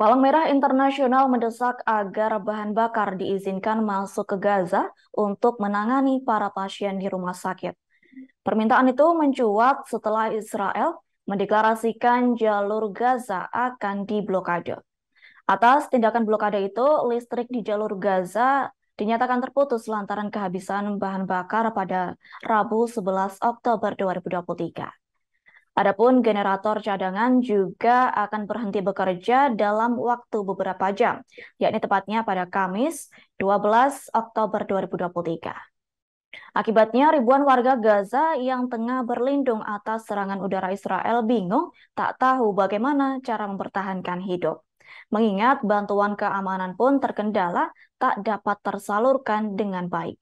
Palang Merah Internasional mendesak agar bahan bakar diizinkan masuk ke Gaza untuk menangani para pasien di rumah sakit. Permintaan itu mencuat setelah Israel mendeklarasikan jalur Gaza akan diblokade. Atas tindakan blokade itu, listrik di jalur Gaza dinyatakan terputus lantaran kehabisan bahan bakar pada Rabu 11 Oktober 2023. Adapun generator cadangan juga akan berhenti bekerja dalam waktu beberapa jam, yakni tepatnya pada Kamis 12 Oktober 2023. Akibatnya ribuan warga Gaza yang tengah berlindung atas serangan udara Israel bingung tak tahu bagaimana cara mempertahankan hidup. Mengingat bantuan keamanan pun terkendala tak dapat tersalurkan dengan baik.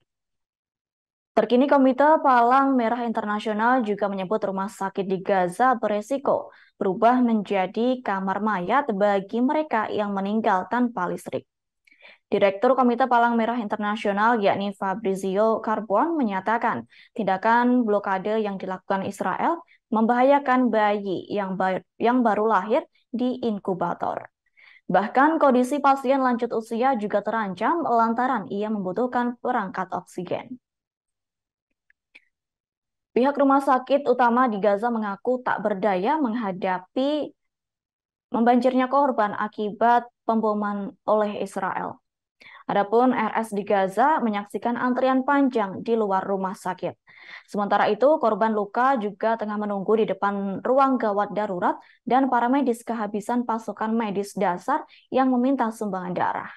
Terkini Komite Palang Merah Internasional juga menyebut rumah sakit di Gaza beresiko berubah menjadi kamar mayat bagi mereka yang meninggal tanpa listrik. Direktur Komite Palang Merah Internasional yakni Fabrizio Carbon menyatakan tindakan blokade yang dilakukan Israel membahayakan bayi yang, ba yang baru lahir di inkubator. Bahkan kondisi pasien lanjut usia juga terancam lantaran ia membutuhkan perangkat oksigen. Pihak rumah sakit utama di Gaza mengaku tak berdaya menghadapi membanjirnya korban akibat pemboman oleh Israel. Adapun RS di Gaza menyaksikan antrian panjang di luar rumah sakit. Sementara itu, korban luka juga tengah menunggu di depan ruang gawat darurat dan para medis kehabisan pasokan medis dasar yang meminta sumbangan darah.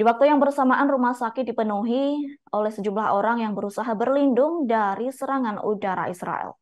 Di waktu yang bersamaan, rumah sakit dipenuhi oleh sejumlah orang yang berusaha berlindung dari serangan udara Israel.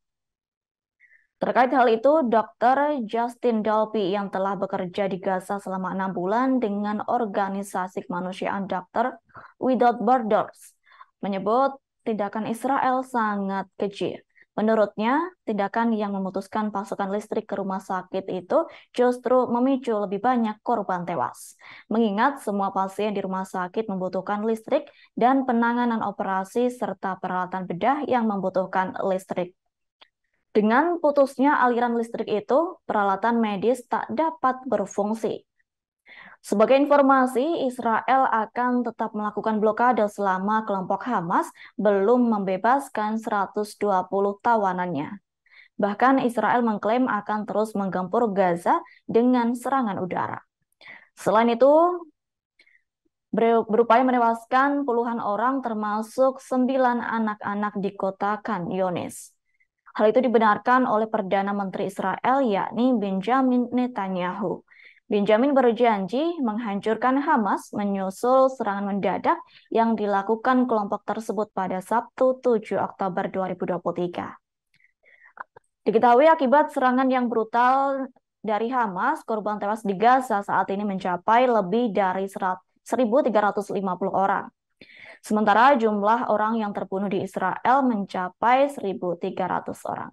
Terkait hal itu, Dr. Justin Dalby yang telah bekerja di Gaza selama enam bulan dengan organisasi kemanusiaan Dokter Without Borders menyebut tindakan Israel sangat kecil. Menurutnya, tindakan yang memutuskan pasokan listrik ke rumah sakit itu justru memicu lebih banyak korban tewas. Mengingat semua pasien di rumah sakit membutuhkan listrik dan penanganan operasi serta peralatan bedah yang membutuhkan listrik. Dengan putusnya aliran listrik itu, peralatan medis tak dapat berfungsi. Sebagai informasi, Israel akan tetap melakukan blokade selama kelompok Hamas belum membebaskan 120 tawanannya. Bahkan Israel mengklaim akan terus menggempur Gaza dengan serangan udara. Selain itu, berupaya menewaskan puluhan orang termasuk sembilan anak-anak di kota Khan Yunis. Hal itu dibenarkan oleh Perdana Menteri Israel yakni Benjamin Netanyahu. Benjamin berjanji menghancurkan Hamas menyusul serangan mendadak yang dilakukan kelompok tersebut pada Sabtu 7 Oktober 2023. Diketahui akibat serangan yang brutal dari Hamas, korban tewas di Gaza saat ini mencapai lebih dari 1.350 orang. Sementara jumlah orang yang terbunuh di Israel mencapai 1.300 orang.